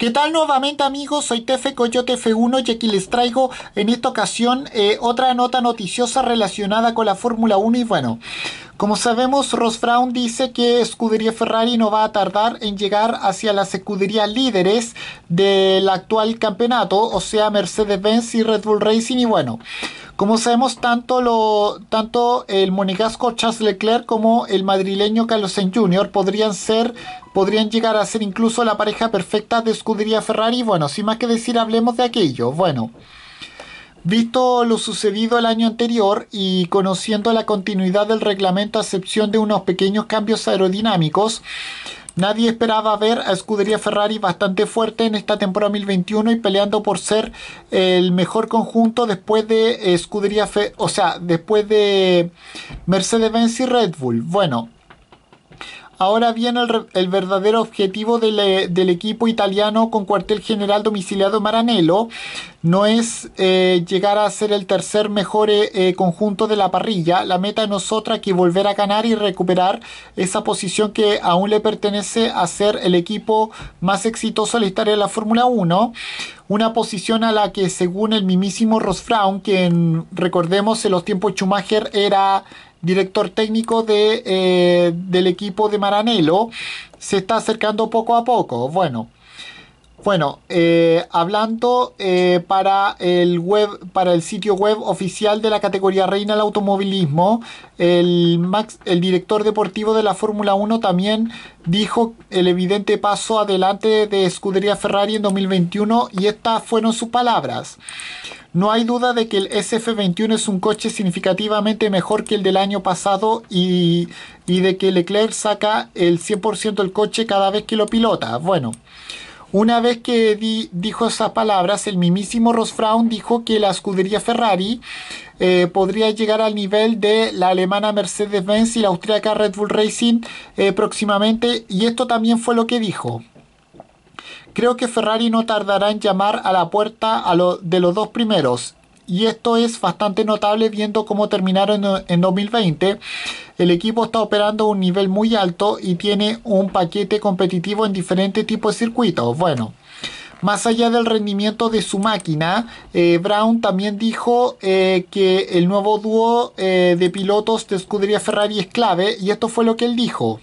¿Qué tal nuevamente amigos? Soy Tefe Coyote F1 y aquí les traigo en esta ocasión eh, otra nota noticiosa relacionada con la Fórmula 1 y bueno, como sabemos Ross Brown dice que escudería Ferrari no va a tardar en llegar hacia las escuderías líderes del actual campeonato, o sea Mercedes-Benz y Red Bull Racing y bueno... Como sabemos, tanto, lo, tanto el monegasco Charles Leclerc como el madrileño Carlos Sainz Jr. podrían ser, podrían llegar a ser incluso la pareja perfecta de escudería Ferrari. Bueno, sin más que decir, hablemos de aquello. Bueno. Visto lo sucedido el año anterior y conociendo la continuidad del reglamento a excepción de unos pequeños cambios aerodinámicos, Nadie esperaba ver a Scuderia Ferrari bastante fuerte en esta temporada 2021 y peleando por ser eh, el mejor conjunto después de Escudería Fe o sea, después de Mercedes-Benz y Red Bull. Bueno, Ahora bien, el, verdadero objetivo eh, del, equipo italiano con cuartel general domiciliado Maranello no es eh, llegar a ser el tercer mejor eh, conjunto de la parrilla. La meta no es otra que volver a ganar y recuperar esa posición que aún le pertenece a ser el equipo más exitoso en la historia de la Fórmula 1 una posición a la que según el mismísimo Rosfraun, quien recordemos en los tiempos Schumacher era director técnico de, eh, del equipo de Maranello, se está acercando poco a poco. Bueno, bueno, eh, hablando eh, para el web, para el sitio web oficial de la categoría reina del automovilismo, el, Max, el director deportivo de la Fórmula 1 también dijo el evidente paso adelante de escudería Ferrari en 2021 y estas fueron sus palabras. No hay duda de que el SF21 es un coche significativamente mejor que el del año pasado y, y de que Leclerc saca el 100% del coche cada vez que lo pilota. Bueno. Una vez que dijo esas palabras, el mismísimo Fraun dijo que la escudería Ferrari eh, podría llegar al nivel de la alemana Mercedes-Benz y la austríaca Red Bull Racing eh, próximamente, y esto también fue lo que dijo. Creo que Ferrari no tardará en llamar a la puerta de los dos primeros, y esto es bastante notable viendo cómo terminaron en 2020. El equipo está operando a un nivel muy alto y tiene un paquete competitivo en diferentes tipos de circuitos. Bueno, más allá del rendimiento de su máquina, eh, Brown también dijo eh, que el nuevo dúo eh, de pilotos de escudería Ferrari es clave y esto fue lo que él dijo.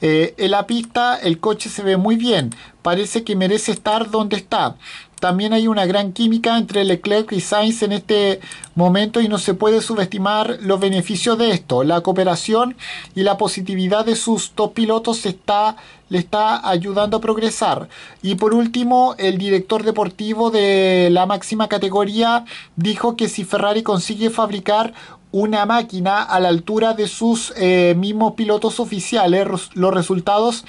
en la pista el coche se ve muy bien, parece que merece estar donde está también hay una gran química entre Leclerc y Sainz en este momento y no se puede subestimar los beneficios de esto. La cooperación y la positividad de sus dos pilotos está, le está ayudando a progresar. Y por último, el director deportivo de la máxima categoría dijo que si Ferrari consigue fabricar una máquina a la altura de sus eh, mismos pilotos oficiales, los resultados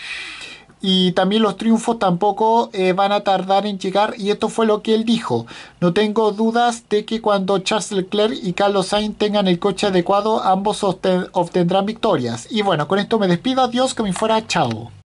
y también los triunfos tampoco eh, van a tardar en llegar y esto fue lo que él dijo. No tengo dudas de que cuando Charles Leclerc y Carlos Sainz tengan el coche adecuado ambos obtendrán victorias. Y bueno, con esto me despido, adiós, que me fuera, chao.